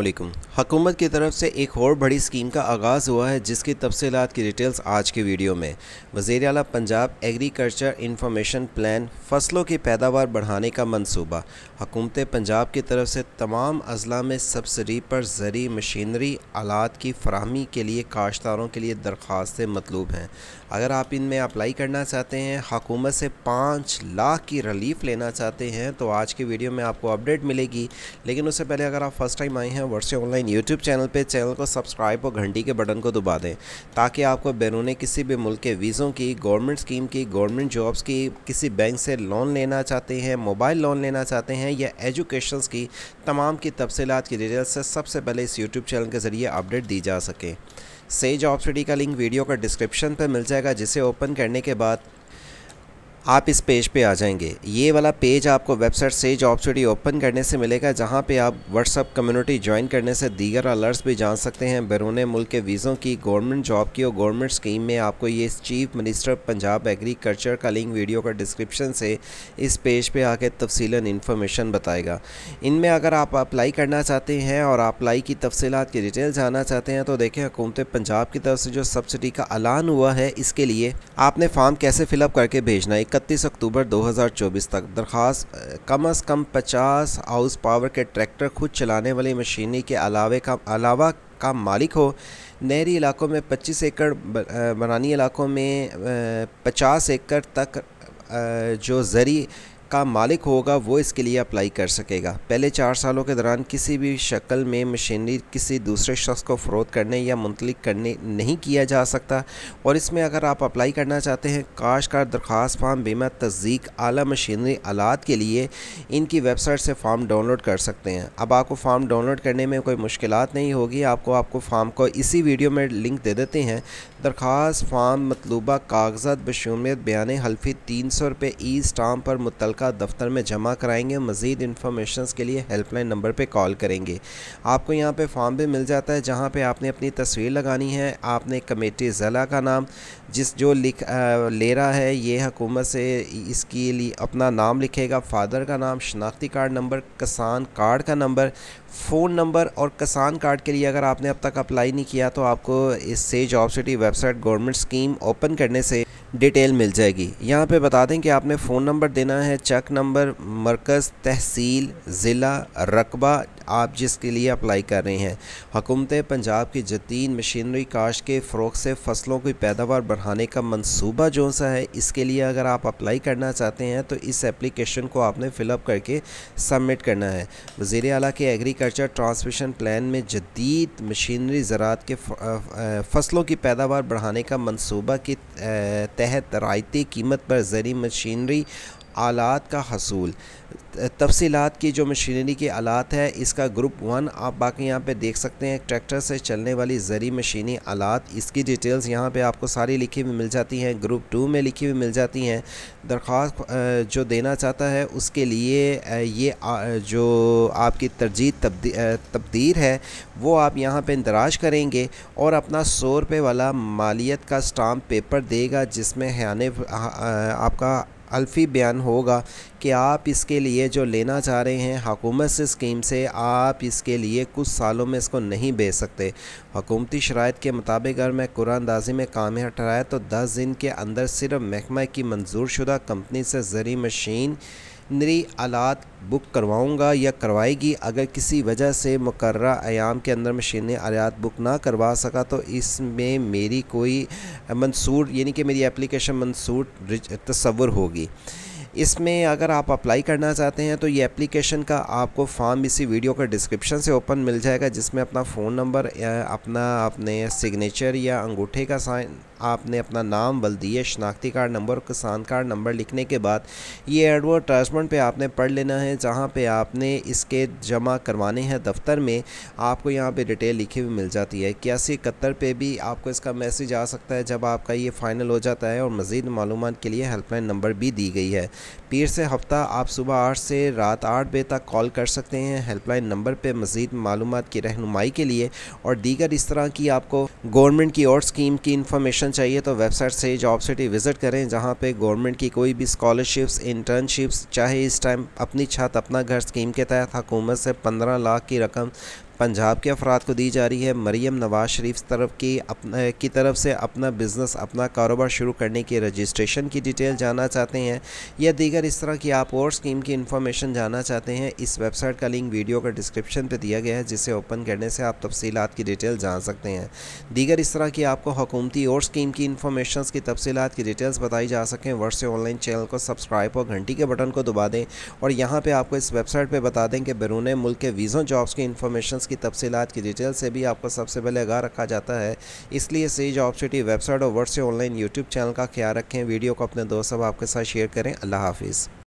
हुकूमत की तरफ से एक और बड़ी स्कीम का आगाज़ हुआ है जिसकी तफसीत की डिटेल्स आज के वीडियो में वजीर अला पंजाब एग्रीकल्चर इंफॉर्मेशन प्लान फसलों की पैदावार बढ़ाने का मनसूबा हुकूमत पंजाब की तरफ से तमाम अजला में सब्सिडी पर ज़री मशीनरी आलात की फ्राहमी के लिए काश्तारों के लिए दरख्वास्तें मतलूब हैं अगर आप इनमें अप्लाई करना चाहते हैं हुकूमत से पाँच लाख की रिलीफ लेना चाहते हैं तो आज के वीडियो में आपको अपडेट मिलेगी लेकिन उससे पहले अगर आप फ़र्स्ट टाइम आए हैं वर्षे ऑनलाइन यूट्यूब चैनल पे चैनल को सब्सक्राइब और घंटी के बटन को दबा दें ताकि आपको बैरून किसी भी मुल्क के वीज़ों की गवर्नमेंट स्कीम की गवर्नमेंट जॉब्स की किसी बैंक से लोन लेना चाहते हैं मोबाइल लोन लेना चाहते हैं या एजुकेशन की तमाम की तफसीत की डिटेल से सबसे पहले इस यूट्यूब चैनल के ज़रिए अपडेट दी जा सके से जॉब स्टडी का लिंक वीडियो का डिस्क्रिप्शन पर मिल जाएगा जिसे ओपन करने के बाद आप इस पेज पे आ जाएंगे ये वाला पेज आपको वेबसाइट से जॉब ओपन करने से मिलेगा जहाँ पे आप व्हाट्सअप कम्युनिटी ज्वाइन करने से दीगर अलर्ट्स भी जान सकते हैं बैरून मुल्क के वीज़ों की गवर्नमेंट जॉब की और गवर्नमेंट स्कीम में आपको ये चीफ मिनिस्टर पंजाब एग्रीकल्चर का लिंक वीडियो का डिस्क्रिप्शन से इस पेज पर पे आके तफसीला इन्फॉर्मेशन बताएगा इनमें अगर आप अप्लाई करना चाहते हैं और अप्लाई की तफसीत की डिटेल जानना चाहते हैं तो देखें हुकूमत पंजाब की तरफ से जो सब्सिडी का ऐलान हुआ है इसके लिए आपने फॉर्म कैसे फ़िलअप करके भेजना है इकतीस अक्टूबर 2024 तक दरख्वास कम अज़ कम 50 हाउस पावर के ट्रैक्टर खुद चलाने वाली मशीनी के अलावे का अलावा का मालिक हो नहरी इलाकों में 25 एकड़ बनानी इलाकों में 50 एकड़ तक जो ज़री का मालिक होगा वो इसके लिए अप्लाई कर सकेगा पहले चार सालों के दौरान किसी भी शक्ल में मशीनरी किसी दूसरे शख्स को फरोख करने या मुंतलिक करने नहीं किया जा सकता और इसमें अगर आप अप्लाई करना चाहते हैं काशकार दरख्वास्त फार्म बीमा तस्दीक आला मशीनरी आलात के लिए इनकी वेबसाइट से फॉर्म डाउनलोड कर सकते हैं अब आपको फॉर्म डाउनलोड करने में कोई मुश्किल नहीं होगी आपको आपको फार्म को इसी वीडियो में लिंक दे देते हैं दरख्वास्त फार्म मतलूबा कागजात बशूमियत बयान हल्फी तीन सौ रुपये ई स्टाम पर मुतलक का दफ्तर में जमा कराएंगे मज़ीद इन्फॉर्मेशन के लिए हेल्पलाइन नंबर पर कॉल करेंगे आपको यहाँ पर फॉर्म भी मिल जाता है जहाँ पर आपने अपनी तस्वीर लगानी है आपने कमेटी ज़िला का नाम जिस जो लिख ले रहा है ये हकूमत से इसके लिए अपना नाम लिखेगा फादर का नाम शनाख्ती कार्ड नंबर किसान कार्ड का नंबर फ़ोन नंबर और किसान कार्ड के लिए अगर आपने अब तक अप्लाई नहीं किया तो आपको इससे job city website government scheme open करने से डिटेल मिल जाएगी यहाँ पे बता दें कि आपने फ़ोन नंबर देना है चक नंबर मरकज़ तहसील ज़िला रकबा आप जिसके लिए अप्लाई कर रहे हैं हुकूमत पंजाब की जतीन मशीनरी काश के फ़रोग से फसलों की पैदावार बढ़ाने का मनसूबा जो सा है इसके लिए अगर आप अप्लाई करना चाहते हैं तो इस एप्लीकेशन को आपने फ़िलअप करके सबमिट करना है वज़ी अला के एग्रीकल्चर ट्रांसमिशन प्लान में जदीद मशीनरी ज़रात के फसलों की पैदावार बढ़ाने का मनसूबा के तहत रायती कीमत पर ज़री मशीनरी आलात का हसूल तफसीलात की जो मशीनरी के आलात है इसका ग्रुप वन आप बाकी यहाँ पे देख सकते हैं ट्रैक्टर से चलने वाली ज़री मशीनी आलात इसकी डिटेल्स यहाँ पे आपको सारी लिखी हुई मिल जाती हैं ग्रुप टू में लिखी हुई मिल जाती हैं दरख्वास्त जो देना चाहता है उसके लिए ये जो आपकी तरजीह तब्दीर है वो आप यहाँ पर इंदराज करेंगे और अपना सौ रुपये वाला मालियत का स्टाम्प पेपर देगा जिसमें हयान आपका अल्फ़ी बयान होगा कि आप इसके लिए जो लेना चाह रहे हैं हकूमत से स्कीम से आप इसके लिए कुछ सालों में इसको नहीं बेच सकते हकूमती शरात के मुताबिक अगर मैं कुरानदाजी में काम ठहराया तो दस दिन के अंदर सिर्फ महकमा की मंजूर शुदा कंपनी से ज़री मशीन नरी आलात बुक करवाऊँगा या करवाएगी अगर किसी वजह से मुकर आयाम के अंदर मशीन आलात बुक ना करवा सका तो इसमें मेरी कोई मंसूर यानी कि मेरी एप्लीकेशन मंसूर तस्वुर होगी इसमें अगर आप अप्लाई करना चाहते हैं तो ये एप्लीकेशन का आपको फॉर्म इसी वीडियो का डिस्क्रिप्शन से ओपन मिल जाएगा जिसमें अपना फ़ोन नंबर अपना अपने सिग्नेचर या अंगूठे का साइन आपने अपना नाम दिए शनाख्ती कार्ड नंबर किसान कार्ड नंबर लिखने के बाद ये एडवर्टाइजमेंट पे आपने पढ़ लेना है जहाँ पे आपने इसके जमा करवाने हैं दफ्तर में आपको यहाँ पे डिटेल लिखी हुई मिल जाती है इक्यासी इकहत्तर पर भी आपको इसका मैसेज आ सकता है जब आपका ये फ़ाइनल हो जाता है और मज़ीद मालूम के लिए हेल्पलाइन नंबर भी दी गई है पीर से हफ्ता आप सुबह आठ से रात आठ बजे तक कॉल कर सकते हैं हेल्पलाइन नंबर पर मज़ीद मालूम की रहनुमाई के लिए और दीगर इस तरह की आपको गवर्नमेंट की और स्कीम की इन्फॉर्मेशन चाहिए तो वेबसाइट से जॉब सिटी विज़िट करें जहाँ पर गवर्नमेंट की कोई भी स्कॉलरशिप्स इंटर्नशिप्स चाहे इस टाइम अपनी छत अपना घर स्कीम के तहत हुकूमत से पंद्रह लाख की रकम पंजाब के अफराद को दी जा रही है मरीम नवाज शरीफ तरफ की अपना की तरफ से अपना बिज़नेस अपना कारोबार शुरू करने की रजिस्ट्रेशन की डिटेल जानना चाहते हैं या दीगर इस तरह की आप और स्कीम की इन्फॉर्मेशन जानना चाहते हैं इस वेबसाइट का लिंक वीडियो का डिस्क्रिप्शन पर दिया गया है जिसे ओपन करने से आप तफसीत की डिटेल जान सकते हैं दीगर इस तरह की आपको हुकूमती और स्कीम की इन्फॉर्मेशन की तफसीत की डिटेल्स बताई जा सकें वर्ष से ऑनलाइन चैनल को सब्सक्राइब और घंटी के बटन को दबा दें और यहाँ पर आपको इस वेबसाइट पर बता दें कि बैरून मुल्क के वीज़ों जॉब्स की इन्फॉर्मेशन ऑप्शंस की तफसीत की डिटेल से भी आपको सबसे पहले आगा रखा जाता है इसलिए सही जॉब सिटी वेबसाइट और वर्ड से ऑनलाइन यूट्यूब चैनल का ख्याल रखें वीडियो को अपने दोस्तों आपके साथ शेयर करें अल्लाह हाफिज़